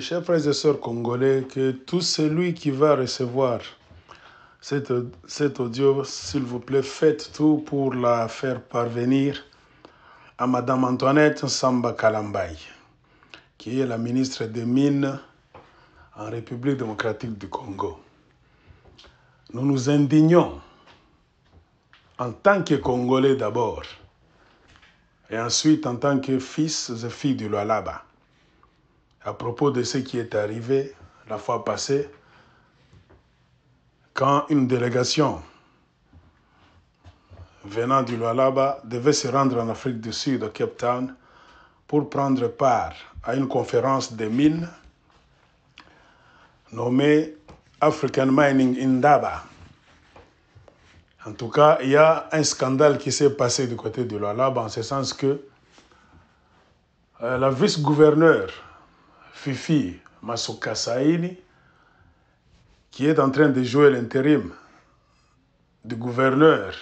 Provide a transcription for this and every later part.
chers frères et sœurs congolais, que tout celui qui va recevoir cet, audio, s'il vous plaît, faites tout pour la faire parvenir à Madame Antoinette Samba Kalambay, qui est la ministre des Mines en République démocratique du Congo. Nous nous indignons en tant que Congolais d'abord, et ensuite en tant que fils et filles du Lualaba à propos de ce qui est arrivé la fois passée, quand une délégation venant du Lualaba devait se rendre en Afrique du Sud, à Cape Town, pour prendre part à une conférence des mines nommée African Mining in Daba. En tout cas, il y a un scandale qui s'est passé du côté du Lualaba, en ce sens que euh, la vice-gouverneure Fifi Masukasaini, qui est en train de jouer l'intérim du gouverneur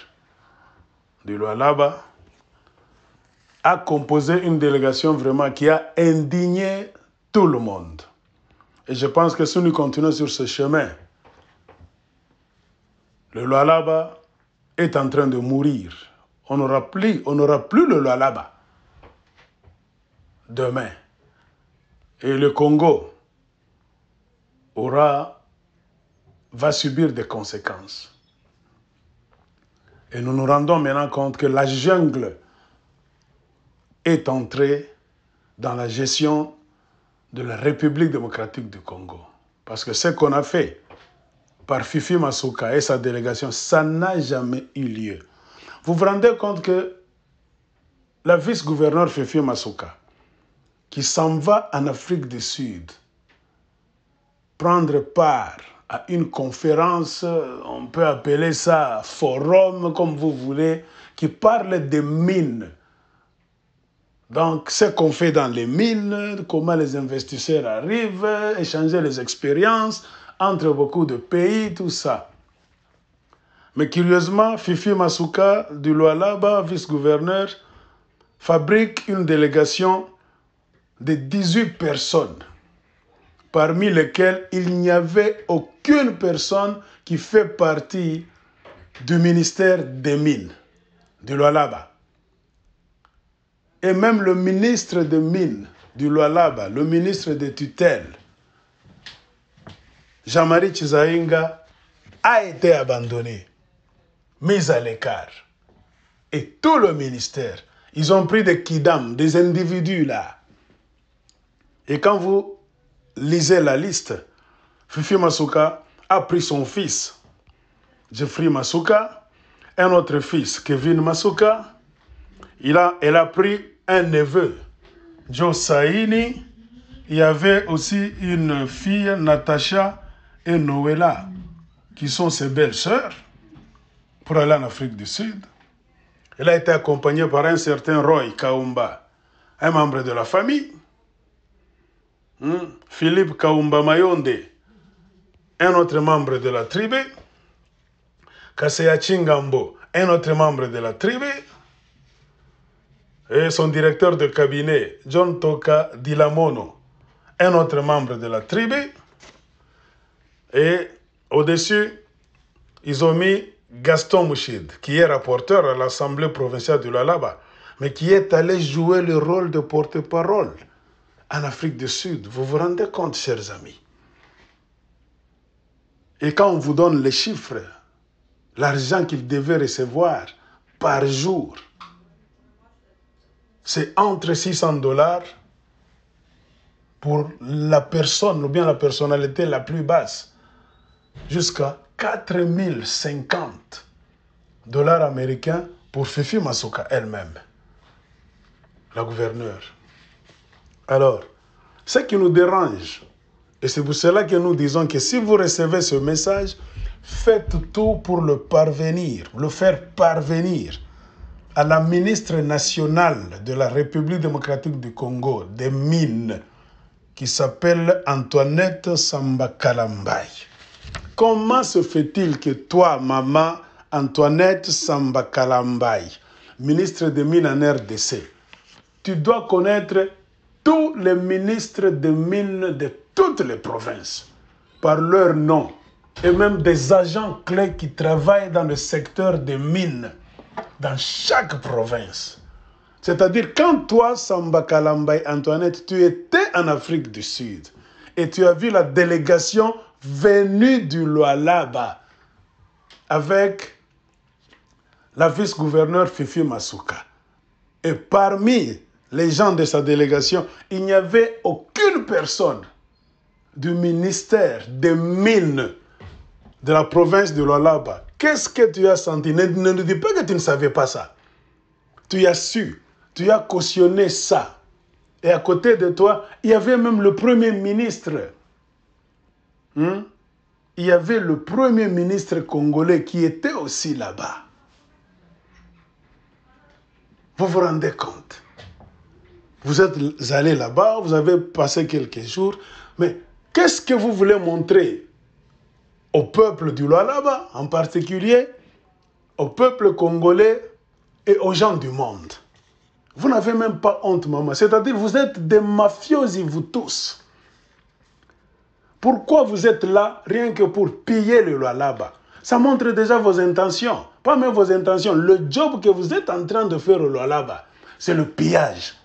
de Lualaba, a composé une délégation vraiment qui a indigné tout le monde. Et je pense que si nous continuons sur ce chemin, le loalaba est en train de mourir. On n'aura plus, on plus le Lualaba demain. Et le Congo aura, va subir des conséquences. Et nous nous rendons maintenant compte que la jungle est entrée dans la gestion de la République démocratique du Congo. Parce que ce qu'on a fait par Fifi Masuka et sa délégation, ça n'a jamais eu lieu. Vous vous rendez compte que la vice-gouverneure Fifi Masuka, qui s'en va en Afrique du Sud prendre part à une conférence, on peut appeler ça forum comme vous voulez, qui parle des mines. Donc, ce qu'on fait dans les mines, comment les investisseurs arrivent, échanger les expériences entre beaucoup de pays, tout ça. Mais curieusement, Fifi Masuka du Lualaba, vice-gouverneur, fabrique une délégation de 18 personnes, parmi lesquelles il n'y avait aucune personne qui fait partie du ministère des mines du Loalaba, Et même le ministre des mines du Loalaba, le ministre des tutelles, Jean-Marie a été abandonné, mis à l'écart. Et tout le ministère, ils ont pris des kidams, des individus là, et quand vous lisez la liste, Fifi Masuka a pris son fils, Jeffrey Masuka, un autre fils, Kevin Masuka. Il a, elle a pris un neveu, Joe Saini. Il y avait aussi une fille, Natacha et Noëlla, qui sont ses belles-sœurs, pour aller en Afrique du Sud. Elle a été accompagnée par un certain Roy Kaumba, un membre de la famille. Hmm? Philippe Kaumba Mayonde, un autre membre de la tribu, Kaseya Chingambo, un autre membre de la tribu, et son directeur de cabinet, John Toka Dilamono, un autre membre de la tribu. Et au-dessus, ils ont mis Gaston Mouchid, qui est rapporteur à l'Assemblée provinciale du Lalaba, mais qui est allé jouer le rôle de porte-parole en Afrique du Sud. Vous vous rendez compte, chers amis Et quand on vous donne les chiffres, l'argent qu'ils devaient recevoir par jour, c'est entre 600 dollars pour la personne ou bien la personnalité la plus basse jusqu'à 4050 dollars américains pour Fifi Masuka elle-même, la gouverneure. Alors, ce qui nous dérange, et c'est pour cela que nous disons que si vous recevez ce message, faites tout pour le parvenir, le faire parvenir à la ministre nationale de la République démocratique du Congo des mines, qui s'appelle Antoinette Sambakalambay. Comment se fait-il que toi, maman Antoinette Sambakalambay, ministre des Mines en RDC, tu dois connaître tous les ministres de mines de toutes les provinces par leur nom et même des agents clés qui travaillent dans le secteur des mines dans chaque province. C'est-à-dire quand toi, Samba Kalambay Antoinette, tu étais en Afrique du Sud et tu as vu la délégation venue du Lualaba avec la vice-gouverneure Fifi Masuka. Et parmi les gens de sa délégation, il n'y avait aucune personne du ministère des mines de la province de l'Olaba. Qu'est-ce que tu as senti ne, nous dis pas que tu ne savais pas ça. Tu as su, tu as cautionné ça. Et à côté de toi, il y avait même le premier ministre. Hmm? Il y avait le premier ministre congolais qui était aussi là-bas. Vous vous rendez compte vous êtes allé là-bas, vous avez passé quelques jours, mais qu'est-ce que vous voulez montrer au peuple du Laba, en particulier, au peuple congolais et aux gens du monde Vous n'avez même pas honte, maman. C'est-à-dire, vous êtes des mafiosi, vous tous. Pourquoi vous êtes là rien que pour piller le Laba Ça montre déjà vos intentions. Pas même vos intentions. Le job que vous êtes en train de faire au Laba, c'est le pillage.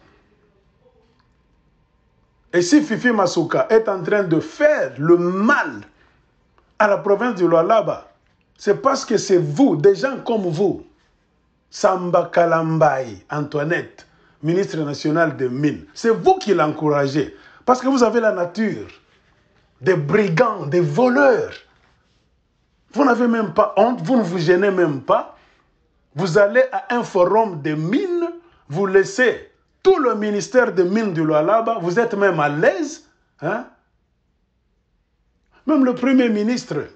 Et si Fifi Masuka est en train de faire le mal à la province du Lualaba, c'est parce que c'est vous, des gens comme vous, Samba Kalambaye, Antoinette, ministre national des mines, c'est vous qui l'encouragez. Parce que vous avez la nature des brigands, des voleurs. Vous n'avez même pas honte, vous ne vous gênez même pas. Vous allez à un forum des mines, vous laissez tout le ministère de mines de là-bas, vous êtes même à l'aise. Hein? Même le premier ministre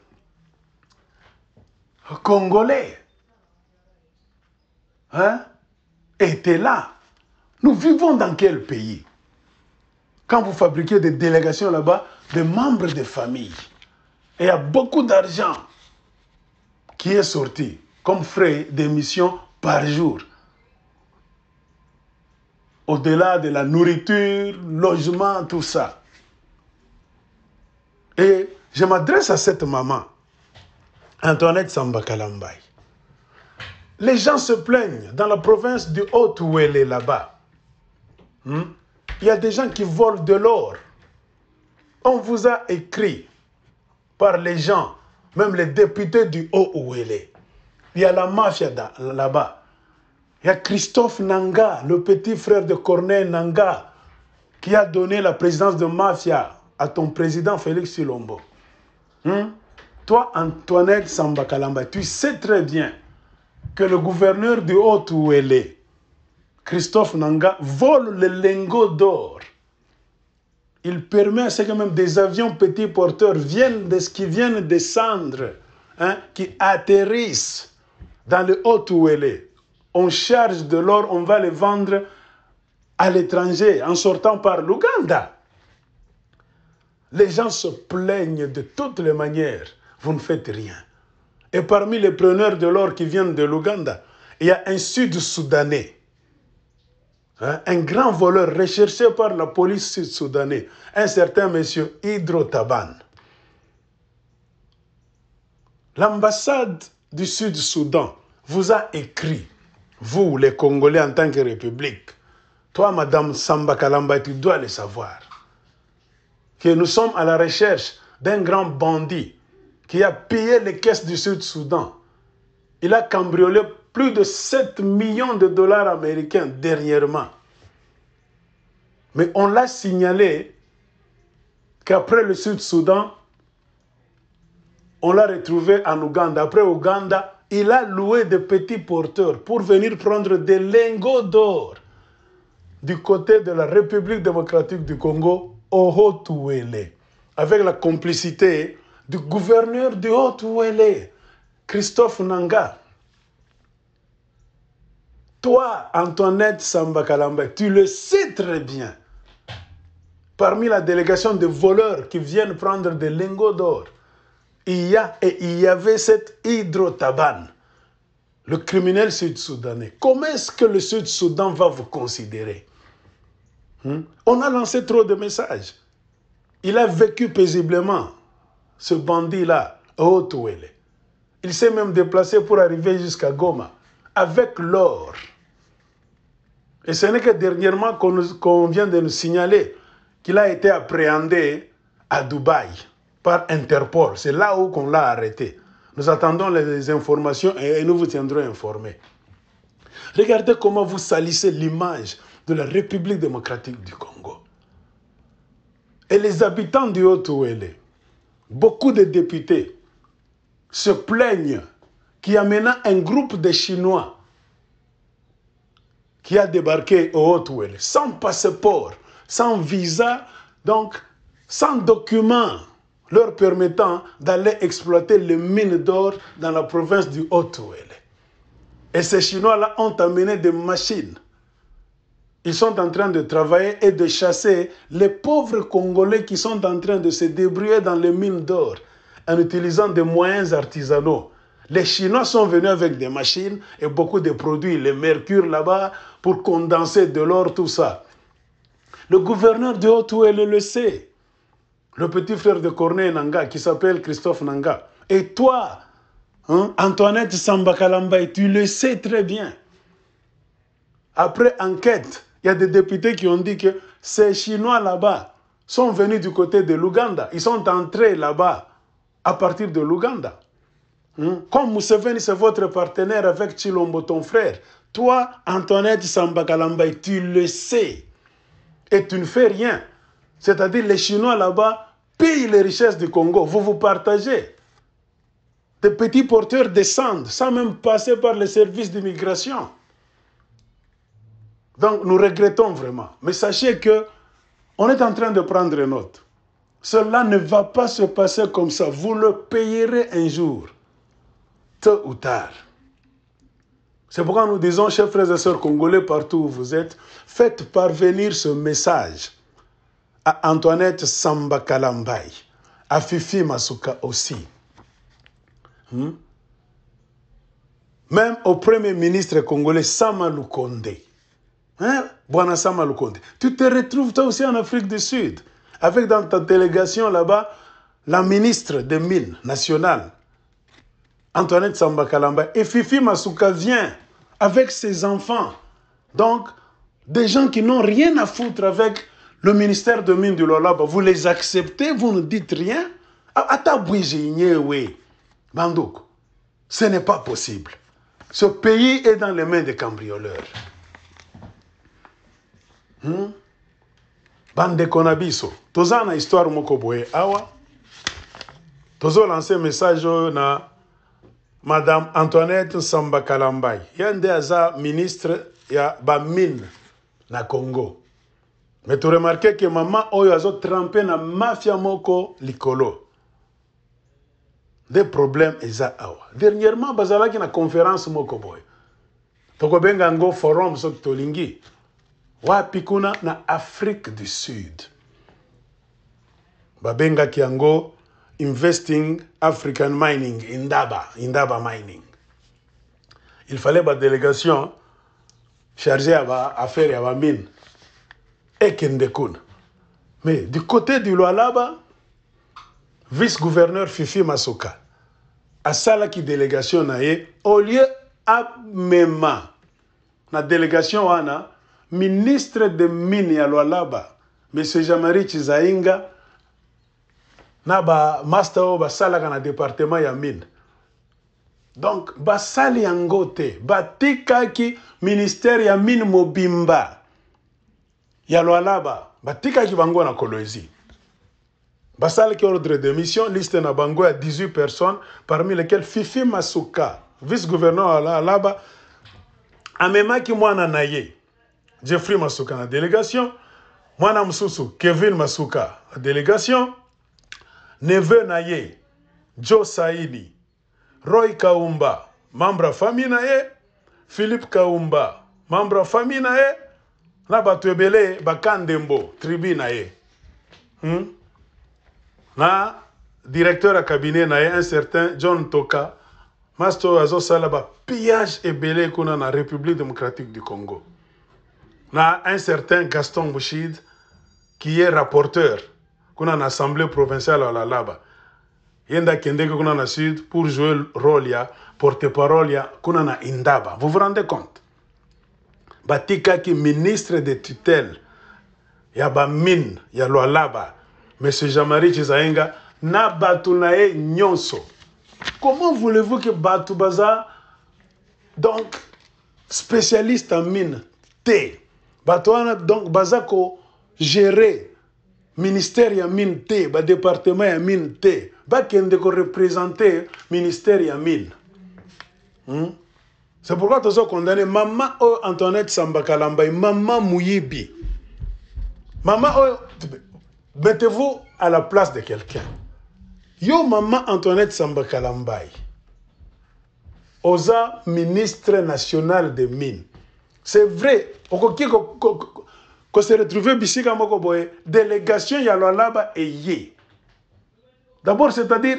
congolais hein, était là. Nous vivons dans quel pays Quand vous fabriquez des délégations là-bas, des membres de famille, il y a beaucoup d'argent qui est sorti comme frais d'émission par jour. Au-delà de la nourriture, logement, tout ça. Et je m'adresse à cette maman, Antoinette Sambakalambay. Les gens se plaignent dans la province du haut où là-bas. Hmm? Il y a des gens qui volent de l'or. On vous a écrit par les gens, même les députés du haut où Il y a la mafia là-bas y a Christophe Nanga, le petit frère de Corneille Nanga, qui a donné la présidence de mafia à ton président Félix Silombo. Hmm? Toi, Antoinette Sambakalamba, tu sais très bien que le gouverneur du Haut-Ouélé, Christophe Nanga, vole le lingot d'or. Il permet à ce que même des avions petits porteurs viennent de ce qui viennent descendre, hein, qui atterrissent dans le Haut-Ouélé on charge de l'or, on va le vendre à l'étranger en sortant par l'Ouganda. Les gens se plaignent de toutes les manières. Vous ne faites rien. Et parmi les preneurs de l'or qui viennent de l'Ouganda, il y a un Sud-Soudanais hein, un grand voleur recherché par la police sud-soudanaise, un certain monsieur Hydro Taban. L'ambassade du Sud-Soudan vous a écrit vous, les Congolais en tant que république, toi, Madame Samba Kalamba, tu dois le savoir, que nous sommes à la recherche d'un grand bandit qui a pillé les caisses du Sud-Soudan. Il a cambriolé plus de 7 millions de dollars américains dernièrement. Mais on l'a signalé qu'après le Sud-Soudan, on l'a retrouvé en Ouganda. Après Ouganda, il a loué des petits porteurs pour venir prendre des lingots d'or du côté de la République démocratique du Congo, au Haut-Ouélé, avec la complicité du gouverneur du Haut-Ouélé, Christophe Nanga. Toi, Antoinette Sambakalamba, tu le sais très bien. Parmi la délégation de voleurs qui viennent prendre des lingots d'or, il y a et il y avait cette hydrotabane, le criminel sud-soudanais. Comment est-ce que le Sud-Soudan va vous considérer hmm? On a lancé trop de messages. Il a vécu paisiblement, ce bandit-là, est Il s'est même déplacé pour arriver jusqu'à Goma, avec l'or. Et ce n'est que dernièrement qu'on vient de nous signaler qu'il a été appréhendé à Dubaï par Interpol. C'est là où qu'on l'a arrêté. Nous attendons les informations et nous vous tiendrons informés. Regardez comment vous salissez l'image de la République démocratique du Congo. Et les habitants du Haut-Ouélé, beaucoup de députés se plaignent qu'il y a maintenant un groupe de Chinois qui a débarqué au Haut-Ouélé sans passeport, sans visa, donc sans document leur permettant d'aller exploiter les mines d'or dans la province du Haut-Ouel. Et ces Chinois-là ont amené des machines. Ils sont en train de travailler et de chasser les pauvres Congolais qui sont en train de se débrouiller dans les mines d'or en utilisant des moyens artisanaux. Les Chinois sont venus avec des machines et beaucoup de produits, le mercure là-bas, pour condenser de l'or, tout ça. Le gouverneur du haut ouel le sait le petit frère de Corneille Nanga, qui s'appelle Christophe Nanga. Et toi, hein, Antoinette Sambakalambay, tu le sais très bien. Après enquête, il y a des députés qui ont dit que ces Chinois là-bas sont venus du côté de l'Ouganda. Ils sont entrés là-bas à partir de l'Ouganda. Hein? Comme Museveni, c'est votre partenaire avec Chilombo, ton frère. Toi, Antoinette Sambakalambay, tu le sais. Et tu ne fais rien. C'est-à-dire les Chinois là-bas Payez les richesses du Congo, vous vous partagez. Des petits porteurs descendent sans même passer par les services d'immigration. Donc nous regrettons vraiment. Mais sachez que on est en train de prendre note. Cela ne va pas se passer comme ça. Vous le payerez un jour, tôt ou tard. C'est pourquoi nous disons, chers frères et sœurs congolais, partout où vous êtes, faites parvenir ce message à Antoinette Samba Kalambay, à Fifi Masuka aussi. Hmm? Même au premier ministre congolais Sama Lukonde. Hein? Lukonde. Tu te retrouves toi aussi en Afrique du Sud, avec dans ta délégation là-bas la ministre des Mines nationales, Antoinette Samba Kalambay Et Fifi Masuka vient avec ses enfants. Donc, des gens qui n'ont rien à foutre avec le ministère de mine de Lola, vous les acceptez, vous ne dites rien ah, ce n'est pas possible. Ce pays est dans les mains des cambrioleurs. Hmm? Bande Konabiso. na toza na histoire moko boye awa un message à na madame antoinette samba Kalambay. y a aza ministre ya mines na congo mais tu toremarke que maman oyo dans na mafia moko likolo problèmes, problème eza awa dernièrement bazalaki na conférence moko boy. tokobenga ngo forum sok tolingi wapi kuna na afrique du sud Babenga kiango investing african mining indaba indaba mining il fallait délégation chargée ya affaire ya mine. ekende kuna mais du côté du loalaba vice-gouverneur fifi masuka asalaki délégation na ye au lieu amema na délégation wana ministre de mine ya loalaba monsieur jamari chizainga na bamaster oyo basalaka na département ya mine donc basali yango te batikaki ministère ya mine mobimba ya Alaba. Batika bango na kolwezi basalaki ordre de mission liste na bango ya 18 personnes parmi lesquelles fifi masuka vice-gouverneur Alaba, loalaba amemaki mwana na jeffrey masuka na délégation mwana mosusu kevin masuka na délégation neve na joe saidi roy kaumba membre ya famille na ye philippe kaumba membre ya famille na ye na bato ebele baka ndembo tribu na ye hmm? na directeur de cabinet na ye un certain john toka master oyo azosala bapillage ebele kuna na république démocratique du congo na un certain gaston Bushid qui est rapporteur kuna na assemblée provinciale ya lalaba ye nde akendeki kuna na sud pour jouer rôle ya porte parole ya kuna na indaba vous vous rendez compte qui ministre de tutelle ya mine ya lwalaba monsieur jean-marie chizaenga na bato na ye nyonso comment voulez-vous que bato baza donc spécialiste en mine T. bato wana donc baza gérer ministère ya mine T. te département ya mine T. te ko représenter ministère ya mine hmm? C'est pourquoi tu as condamné Maman O oh, Antoinette Sambakalambay, Maman Mouyibi. Maman O, oh, mettez-vous à la place de quelqu'un. Yo Maman Antoinette Sambakalambay, Osa ministre national des mines. C'est vrai, On se retrouver Bissika Mokoboe, délégation Yalwalaba et Yé. D'abord, c'est-à-dire,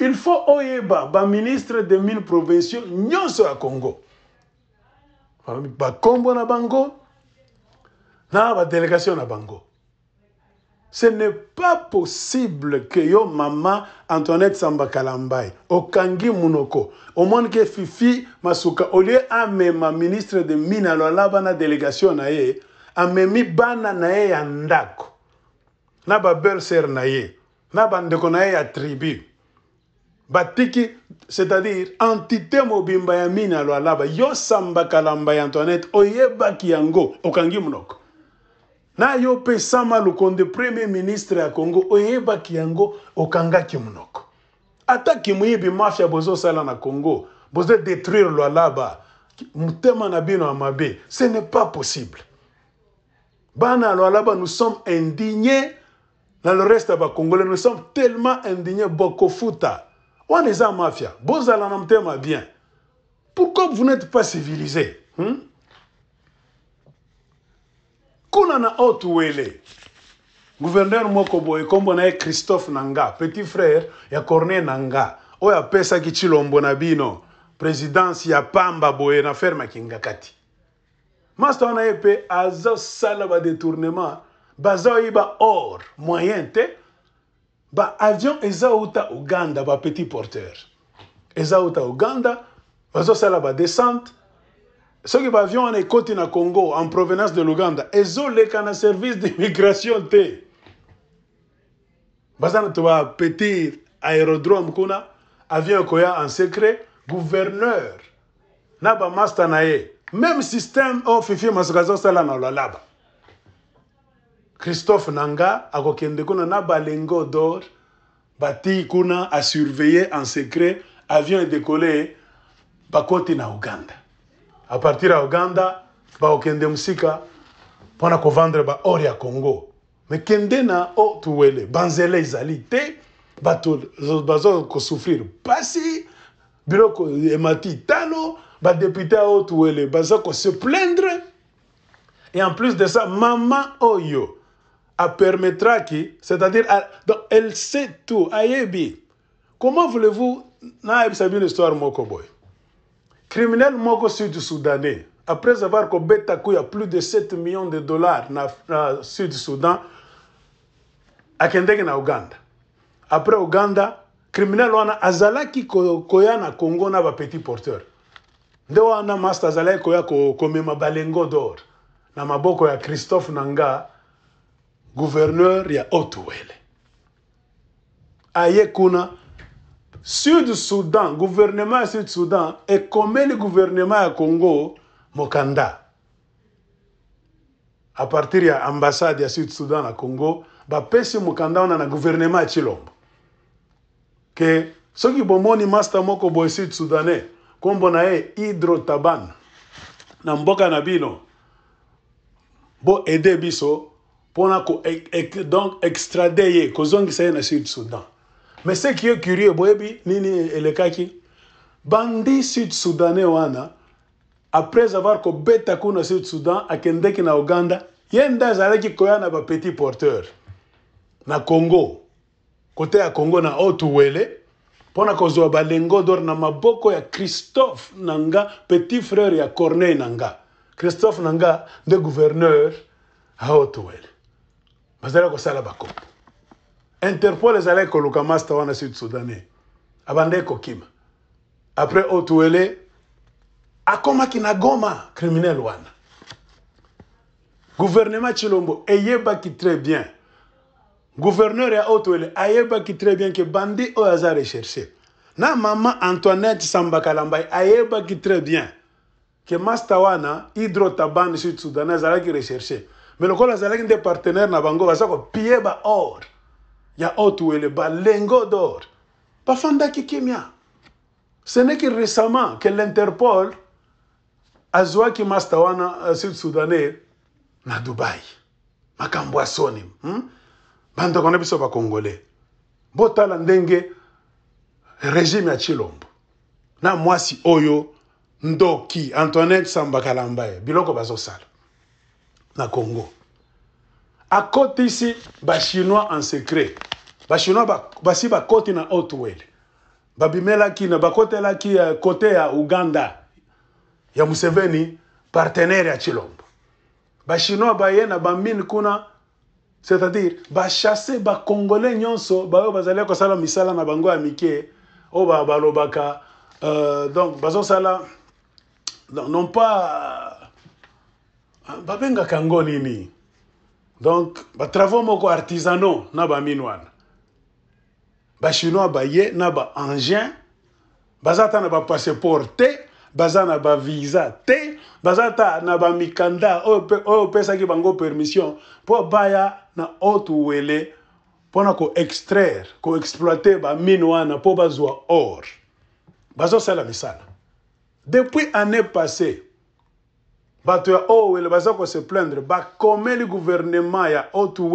il faut oyeba baministre de mine provinciaux nyonso ya congo bakombo na bango na badélégation na bango ce n'est pas possible que yo mama antoinette sambakalambay okangi munoko omoni ke fifi masuka au lieu amema ministre de mine alola bana délégation na ye amemi bana na ye ya ndako na babelsere na ye na bandeko na ye ya tribu batiki c'est-à-dire entité mobimba ya mine yo samba kalamba ya antoinette oyebaki yango okangi na yo pe sama lukonde premier ministre ya congo oyebaki yango okangaki munoko ata kimuyibi mafia bozosala na congo bozodétruire lwalaba mutema na bino amabe mabe ce n'est pas possible bana lo lwalaba nous sommes indignés na le reste la Congolais, nous sommes tellement indignés bokofuta est en mafia bozala na motema bien pourquoi vous n'êtes pas civilisé hmm? Hein? kuna na otu wele gouverneur, moko christophe nanga petit frère a corné nanga oyo oh, a chilombo na bino y a pamba boye na ferme akingakati master a épé. mpe azosala détournement. baza ba or moyen te baavion eza wuta uganda petit porteur eza wuta uganda bazosala badescente a l'avion wana écoute na congo en provenance de l'uganda a un service d'immigration t y tu un petit aérodrome kuna avion koya en secret gouverneur na master na même système au oh, fifi masukazo azosala na lalaba christophe na nga akokende kuna na balengo dor bati kuna asurveille en secret avion edekole bakoti na uganda apartir ya uganda bakokende mosika mpona kovandre baor ya congo me kende na o tuwele banzela ezali te bato baza kosouffrir pasi biloko emati talo badepute ya o tuwele baza kose plaindre et en plus de ça mama oyo oh permettra qui c'est-à-dire elle sait tout, ayebi. Comment voulez-vous Vous savez l'histoire moko boy? Criminel moko sud-soudanais, après avoir y kuya plus de 7 millions de dollars na, le sud-soudan, akendeki na ouganda Après ouganda criminel wana qui koya na Congo na va petit porteur. Nde wana master ko koya komema balengo d'or na maboko ya Christophe Nanga gouverneur ya otwele aye kuna sud sudan guvernema ya sud sudan ekomeli guvernema ya congo mokanda a partir ya ambassade ya sud sudan na congo bapesi mokanda wana na guvernema ya chilombo ke soki bomoni master moko boye sud sudanais nkombo na ye hydro taban na mboka na bino bo ede biso mpona donc extrade ye kozongisa ye na sud soudan mais ce qui est curieux boyebi nini elekaki bandi sud soudanais wana après avoir kobeta kuna sud soudan akendeki na uganda ye nde azalaki koya na bapetit porteur na congo kote ya congo na otuwele mpona kozwa balengo dor na maboko ya christophe nanga petit frère ya corneille nanga christophe nanga nde gouverneur ya otuwele Mazaleko kosala bakopo interpol ezalaki koluka master wana sud soudanais. abandaki kokima après otuele akomaki na goma criminel wana gouvernement chilombo eyebaki très bien gouverneur ya otuele ayebaki très bien que bandi oyo aza recherche na mama antoinette sambakalamba ayebaki très bien que Mastawana wana hydrotaban sud sudanais azalaki recherché. me lokola azalaki nde partenaire na bango baza kopie baor ya haute wele balengo dor bafandaki kimia ce n'est que récemment que l'interpol azwaki masta wana uh, sud soudanais na dubai makambo ya soni hmm? bandeko na biso bakongole botala ndenge régime ya chilombo na mwasi oyo ndoki antoinette sambakalamba ye biloko bazosala na congo akɔtisi bachinois en secret bachinois basi bakɔti na otwell babimelaki na bakɔtelaki euh, kote ya uganda ya museveni partenaire ya chilombo bachinois baye na bamine kuna c'est-à-dire bachasse bacongolais nyonso baoyo bazali kosala misala na bango ya mike oyo balobaka euh, donc bazosala non pas babengaka yango nini donc batravau moko artisanaux na bamine wana bachinois baye na baangien baza bazata na bapasseport te baza na bavisa te baza ata na bamikanda oyo opesaki bango permission mpo baya na haute wele mpona koextraire koexploite bamine wana mpo bazwa or bazosala misala depuis année passée bato ya oyo wele ko se plaindre bakomeli gouvernement ya otu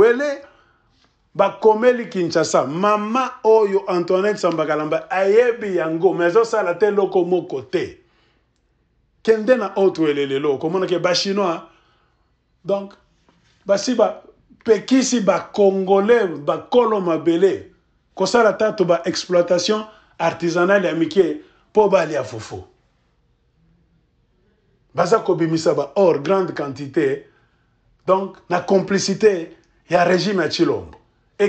bakomeli kinshasa mama oyo antoinette sambakalamba ayebi yango me azosala te eloko moko te kende na otu wele lelo bas chinois donc basi bapekisi bacongolais bakolo mabele kosala tato exploitation artisanale ya mike mpo balia Fofo baza kobimisa or grande quantité donc na complicité ya régime à chilombo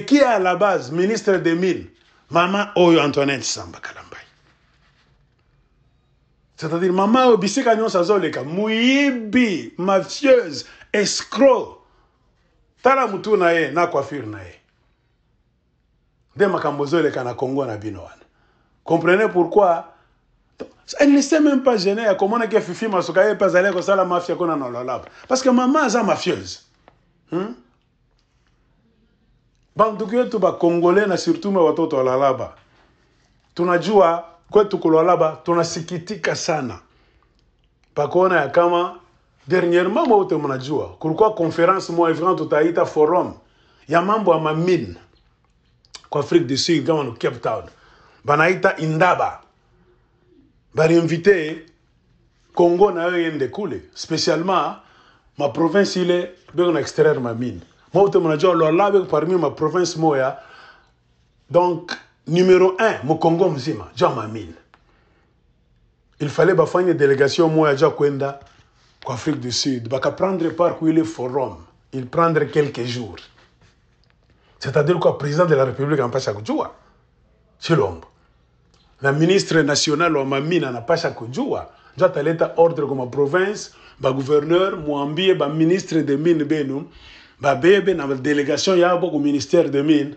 qui est à la base ministre des mines Maman oyo antoinette samba Kalambay c'est-à-dire mama oyo bisika nyonso azoleka mafieuse escro tala mutu na ye na coiffure na ye na congo na bino wana comprenez pourquoi elle ne s'est même pas gênée akomonaki fifi masuka ye mpe azali kosala mafia kuna na lolaba parce que mama aza mafieuse hmm? banduku yetu bakongole na surtout ma watoto walalaba tunajua kwetu kulalaba tunasikitika sana pakuona ya kama dernièrement mwote mnajua kulikuwa conference mwa hivi tutaita forum ya mambo ya mamine kwa afrique du sud kama no cape town banaita indaba le congo na rien de ndekule spécialement ma province il est na extraire ma mine moi te mona jo lola parmi ma province moya donc numéro 1 mon congo mzima jo ma mine il fallait une délégation moya l'Afrique kwenda ku afrique du sud prendre part le forum il prendre quelques jours c'est-à-dire quoi président de la république à kujua l'ombre la ministre national wa na pasha kujua njo ataleta ordre kwa maprovince gouverneur, mwambie ministre de mine benu bebe na delegation yabo ku ministère de mine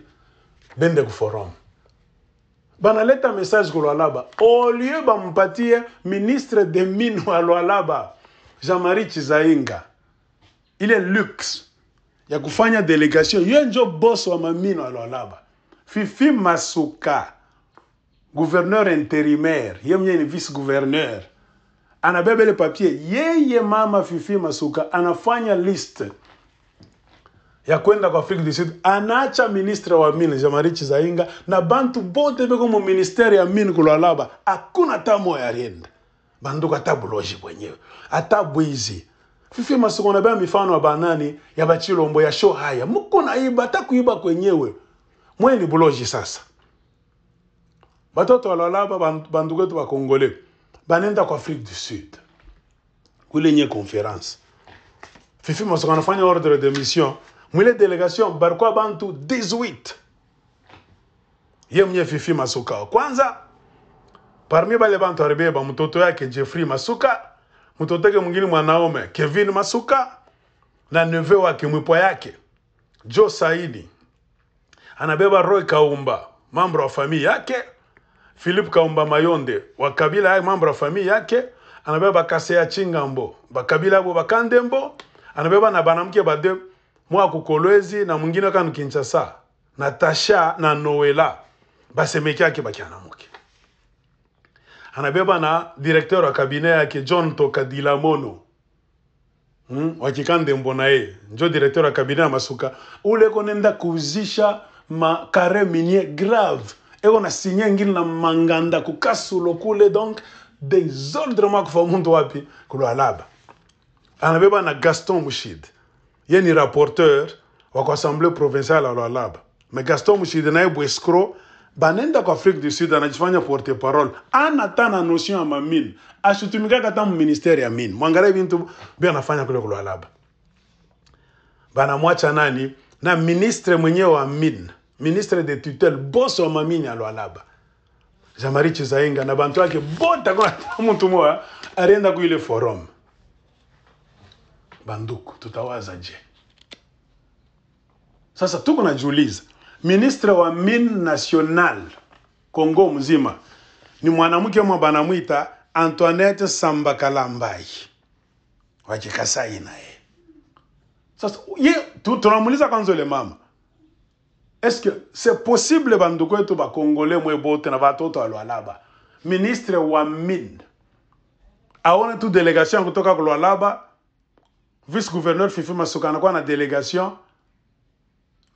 bende ku forum banaleta message ku lwalaba au lieu mpatie ministre de mine wa lwalaba jean-marie chizainga est luxe ya kufanya delegation ye njo boso wa mamino alolaba fifi masuka gouverneur intérimaire, yeye mwenyewe ni vice gouverneur, anabeba ile papie, yeye mama Fifi Masuka anafanya list ya kwenda kwa Afrika du Sud, anaacha ministre wa mine Jean-Marie Zainga na bantu bote beko mu ministere ya mine kulalaba, hakuna tamo ya rienda banduka, hata buloji bwenyewe, hata bwizi Fifi Masuka anabeba mifano ya banani ya bachilombo ya show haya, mko naiba hata kuiba kwenyewe, mweni buloji sasa watoto walalaba bandugu wetu bakongole banenda kwa Afrique du Sud kulenye conference fifi masoko anafanya ordre de mission mwile delegation barikwa bantu 18 ye mwenye fifi masuka kwanza parmi bale bantu aribeba mtoto yake Jeffrey Masuka mtoto wake mwingine mwanaume Kevin Masuka na neve wake mwipwa yake Joe Saidi anabeba Roy Kaumba mambo wa familia yake philip kaumba mayonde wa kabila ya mambo ya familia yake anabeba bakase ya chingambo bakabila yabo bakandembo anabeba na banamke de mwa kukolwezi na mwingine kanu kinshasa na tasha na noela basemeke yake mke anabeba na directeur wa kabine yake john tokadilamono hmm? wakikandembo na yeye njo directeur wa kabine ya masuka ule konenda kuzisha makare minier grave eko na sinye ngili na mangandako kasi lokule donc desordrema akufa muntu wapi kulwalaba anabeba na gaston mushid ye ni rapporteur wa kuassemble provinciale ya lwalaba me gaston mushid naye bwescro banenda ku afrique du sud anajifanya porte parole ana ta na notion ya mamine ashutumikaka ta muministere ya mine mwangalia vintu vyo anafanya kule kulwalaba banamwacha nani na ministre mwenyewe wa mine ministre de tutelle boso wa mamini alwalaba jamari chizainga na bantu yake bota kuna mtu moya alienda kuile forum banduku tutawaza je sasa tuko najiuliza ministre wa mine national congo mzima ni mwanamke mwa banamwita antoinette sambakalambay wakikasai naye sasa ye tunamuuliza kwanza ule mama est-ce que c'est possible banduko yetu Congolais, mwe bote na batoto alwalaba ministre wa délégation aone tu delegation là vice gouverneur Fifi Masuka une na delegation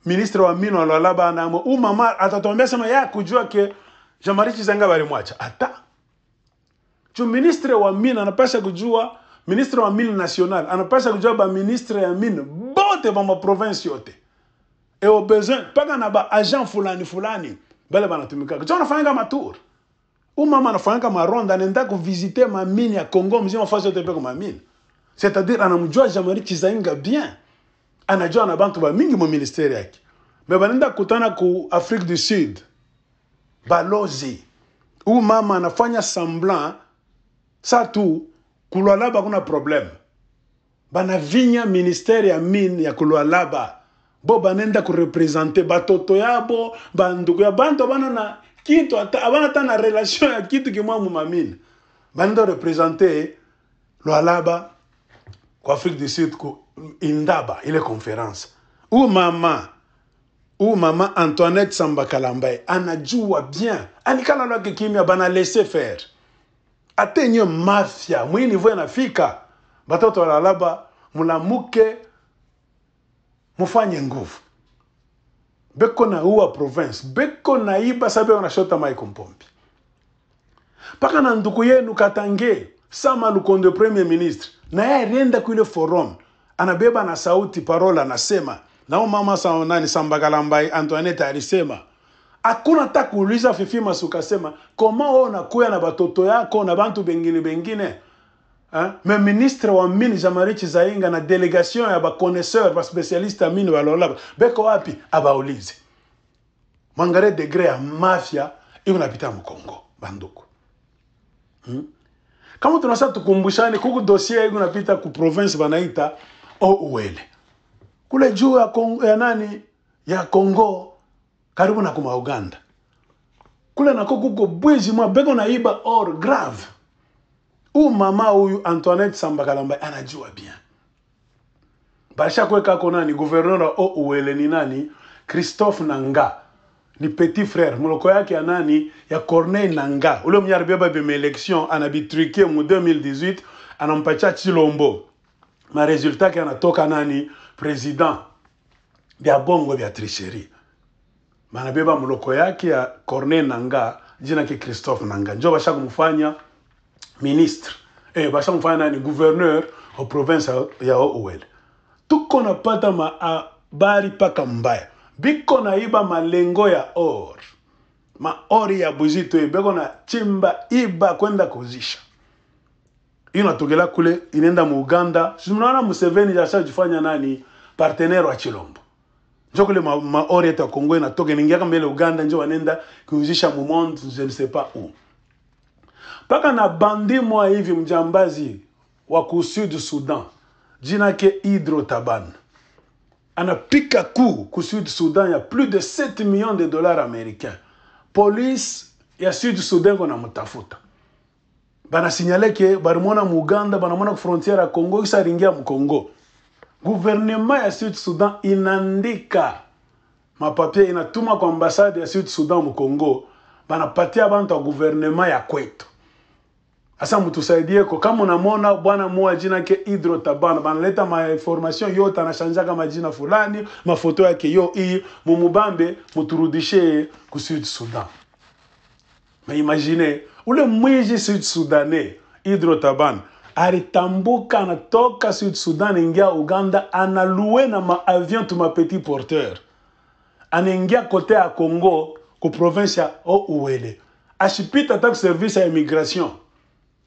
ministre wa en wa attends, sema ya, kujua que Jean-Marie Chizanga ata tu ministre wa kujua ministre wa national anapasha kujua ba ministre ya bote ma province yote et au besoin pas qu'on a un agent fulani fulani belle bana tu Tu m'écoutes. en as fait un gamin tour. Ou maman a fait un gamin rond, umama anafanyanga maronda visiter ma mine à congo mais fait ce type de ma mine. c'est-à-dire on a mis anamjua jamari chizainga bien On a en avant anajua na bantu bamingi mu ministere yake me banaenda kutana ku afrique du sud Balosi. Ou balozi a fait un semblant ça sa tu kulwalaba problème. Bana vinya ministere ya mine ya kulwalaba bo banenda kurepresente batoto yabo bandu ya bantu abana na kitu abana ta na relation ya kitu kimwa mumamina banenda represente lwalaba ku afrique du sud ku indaba ile conference u mama u mama antoinette sambakalamba anajua bien alikala lwake kimya bana laisser faire atenye mafia mwini vwe nafika batoto walalaba mulamuke mufanye nguvu beko na uwa province beko na iba sabe wanashota mai kumpombi paka na nduku yenu Katange Sama Lukonde premier ministre na yeye alienda kule forum anabeba na sauti parola anasema o mama sa saonani Sambagalambai Antoinette alisema hakuna hata kuuliza Fifi Masuka koma wewe nakuya na batoto yako na bantu bengine bengine Hein? me ministre wa mine jean-marie chizainga na delegation ya ba ba spécialiste ya mine walola beko wapi abaulize mwangale degre ya mafia iko napita mkongo banduku hmm? kama tunasa tukumbushane kuku dossier iko napita ku province banaita o ouele kule juu ya, ya nani ya Kongo karibu na kuma uganda kule na kuko bwizi mwa beko naiba or grave huu mama huyu Antoinette Sambakalamba anajua bien. Bashakweka ako nani gouverneur wa Ouele ni nani? Christophe Nanga ni petit frère moloko yake ya nani ya Corneille Nanga ule mnyaribia babima election anabitrike mu 2018 anampatia Chilombo ma resultat ke anatoka nani président bya bongo bya tricherie banabeba moloko yake ya Corneille Nanga jina ke Christophe Nanga njo bashakumfanya ministre eh, bashamufana nani gouverneur oprovince ya oel tuko na pata ma habari mpaka mbaya biko naiba malengo ya or maori ya buzito e beko na chimba iba kwenda kuzisha hiyo natokela kule inaenda muuganda simunaona museveni ashajifanya nani partenere wa chilombo njo kule maori ma yetu ya kongo inatoke ningiaka mbele uganda njo wanenda kuuzisha mumonde je ne sais pas où Paka na bandi mwa hivi mjambazi wa kusud Sudan jina ke Idro Taban anapika ku kusud Sudan ya plus de 7 millions de dollars américains. police ya sud Sudan mutafuta. Bana banasinyale ke barimona Muganda Uganda, banamona ku frontiere ya Congo kisa ringia mu Congo. ya sud Sudan inaandika mapapie inatuma kwa ambasade ya sud Sudan mu Congo, banapatia bantu gouvernement ya kwetu Asa ko kama unamwona bwana mmoja jina yake Hydro Tabana banaleta mainformation yote, anashanjaka majina fulani mafoto yake yo hii, mumubambe muturudishe ku Sud Sudan. imagine ule mwiji Sud Sudanais Hydro Tabana alitambuka toka Sud Sudan ingia Uganda, analue na avion tu petit porteur, anaingia kote ya Congo ku province ya Ouele, ashipita tak service ya immigration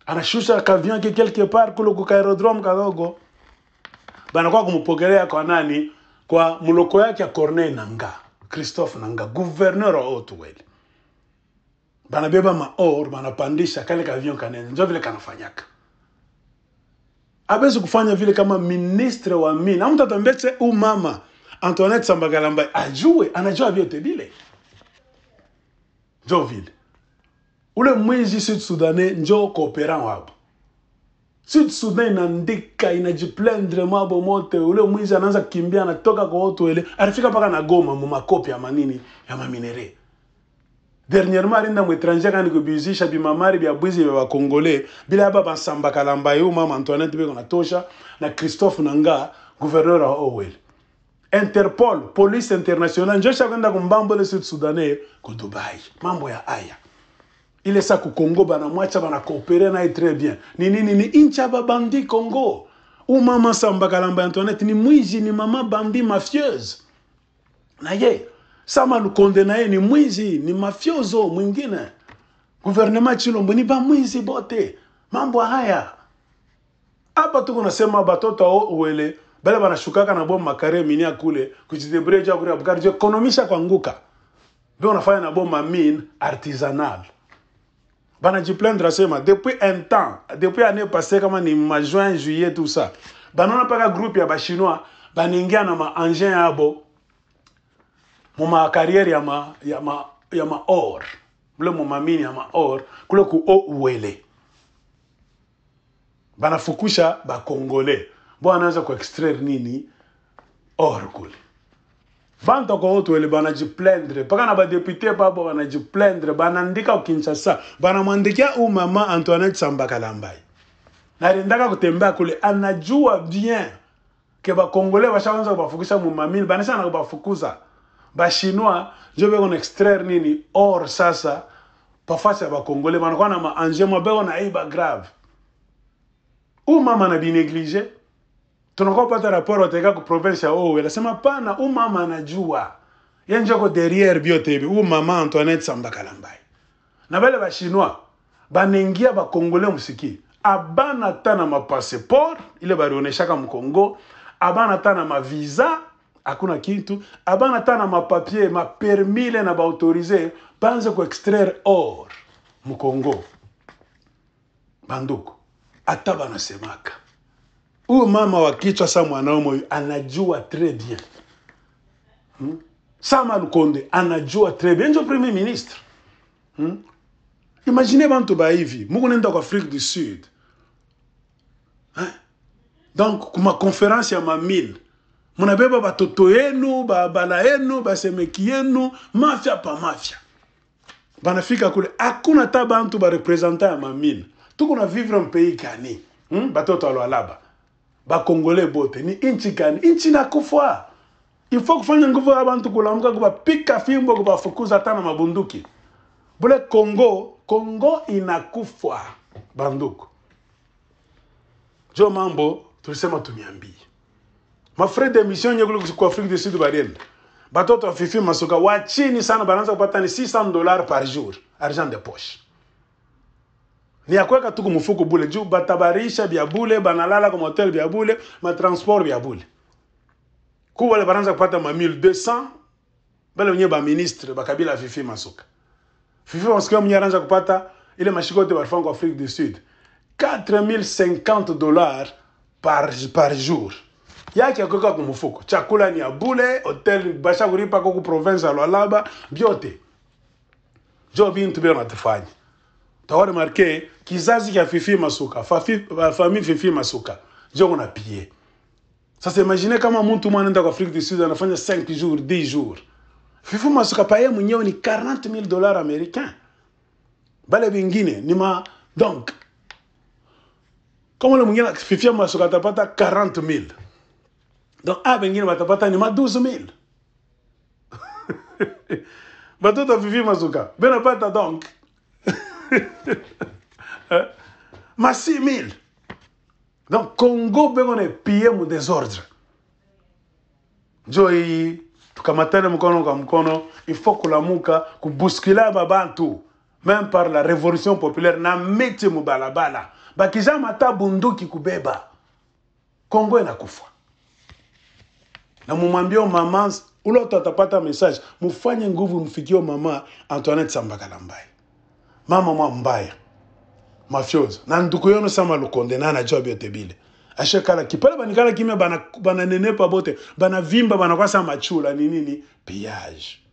anashusha akavion ke quelque part kulo kuka aerodrome kadogo banakuwa kumpokelea kwa nani kwa mloko yake ya Corneille Nanga Christophe Nanga gouverneur wa Otwell banabeba maor banapandisha kale kavion kanene ndio vile kanafanyaka abezi kufanya vile kama ministre wa mini mtu atambetse u mama Antoinette Sambagalamba ajue anajua vyote vile njo vile ule mwinji sud sudanais njo kooperant wabo sud sudan inandika inajiplendre mabo mote ule mwizi anaanza kimbia anatoka kwa watu ele anafika mpaka na goma mumakopi ya manini ya maminere dernièrement alinda muétranger kandi kubizisha bimamari bya bwizi bya bakongolais bila yaba basambakalamba yo mama antoinette beko natosha na christophe nanga gouverneur ya owel interpol police internationale njo shakwenda kumbambo le sud sudanais ku dubai mambo ya aya ile sa ku Kongo banamwacha banakoopere naye très bien. Ni nini? Ni inchi ya congo Kongo. Umama Samba Kalamba Antoinette ni mwizi, ni mama bandi mafieuse. Na ye Sama Lukonde naye ni mwizi, ni mafiozo mwingine. Guvernema Chilombo ni bamwizi bote. Mambo haya hapa tuko nasema batoto ao uele bale banashukaka na bomu makare minia kule kujidebreja kule abukari ekonomisha kuanguka, ndio unafanya na bomu min artisanal banajiplaindre sema depuis un temps depuis année passée comme ni juin juillet tout ça banona mpaka groupe ya bachinois baningia na maengin yabo mu carrière ya ma, ya ma, ya or bule mu mamini ya maor kule ku o uwele banafukusha bakongole mbo anaanza extraire nini or kule vanta kwa watu wele banajiplendre mpaka na badepute papo banajiplendre banaandika kinshasa banamwandikia u mama antoinette sambakalambai nariendaka kutembea kule anajua bien ke bakongole bashaanza kubafukisha mumamini banashana kubafukuza bashinois njo beko na extraire nini or sasa pafasi ya bakongole banakuwa na maange mabeko na ei grave u mama na binéglige tunakuwa pata raporo wateka ku province ya Owe. Anasema hapana, huyu mama anajua. Yeye yaani njoko derrière hivi. Huyu mama Antoinette Sambakalambai. Na bale ba banaingia ba msiki. Abana tana ma passeport ile barioneshaka mkongo, abana tana ma visa hakuna kitu abana tana mapapie mapermi ile na baautorize banze kuextraire or mkongo banduku ata banasemaka Huyu mama wa kichwa saa mwanaume anajua très bien hmm? Sama Lukonde anajua très bien, le premier ministre Imaginez hmm? Imagine bantu ba hivi muko kwa Afrique du Sud eh? Donc kuma conférence ya mamil munabeba batoto yenu babala yenu basemeki yenu mafia pa mafia banafika kule hakuna ta bantu representant ya mine. tuko na vivre un kani hmm? batoto alwalaba bakongole bote ni inchi gani inchi nakufa ifo kufanya nguvu ya bantu kulamuka kupapika fimbo kupafukuza hata na mabunduki bule kongo kongo inakufa banduku jo mambo tulisema tumiambie mafre de mission nyekuli ku afrique du sud barienda batoto wafifi masuka wa chini sana banaanza kupata ni 600 dollars par jour argent de poche vya kuweka tuku mfuko bule juu batabarisha vya bule banalala kwa hotel vya bule matransport vya bule ku wale bananza kupata ma 1200 bale wenyewe ba ministre bakabila fifi masuka fifi masuka mwenyewe ananza kupata ile mashiko yote balifanya kwa Afrique du Sud 4050 dollars par, par jour yake yakuweka kwa mfuko chakula ni ya bule hotel basha kulipa kwa province ya Lualaba byote jo bintu bile natufanya T'as remarqué kizazi a Fifi Masuka, famille Fifi Masuka Ça s'est imaginé imagine kama tout monde en Afrique du Sud fait 5 jours, 10 jours. Fifi Masuka paye mwenyewe 40 000 dollars américains. Bale bingine ni ma donc comment le mwingine Fifi Masuka 40 40000. Donc a bengine 12 ni ma 12000. Batoto Fifi Masuka, apata ben, donc Euh, ma 6 000. Donc, Congo, ben, on est pillé mon désordre. Joy, tukamatane mkono kwa mkono, il faut même par la révolution populaire, na meti mubalabala. Bakiza mata bunduki kubeba. Congo inakufa. Na mumwambie mama, pas utapata message, mufanye nguvu mfikio mama Antoinette Sambakalambai. mama mwa mbaya mafioza na nduku yono sama lukonde na anajua byote bile ashakalaki pale banikala kimya bananenepa bana bote banavimba banakwasa machula ni nini piage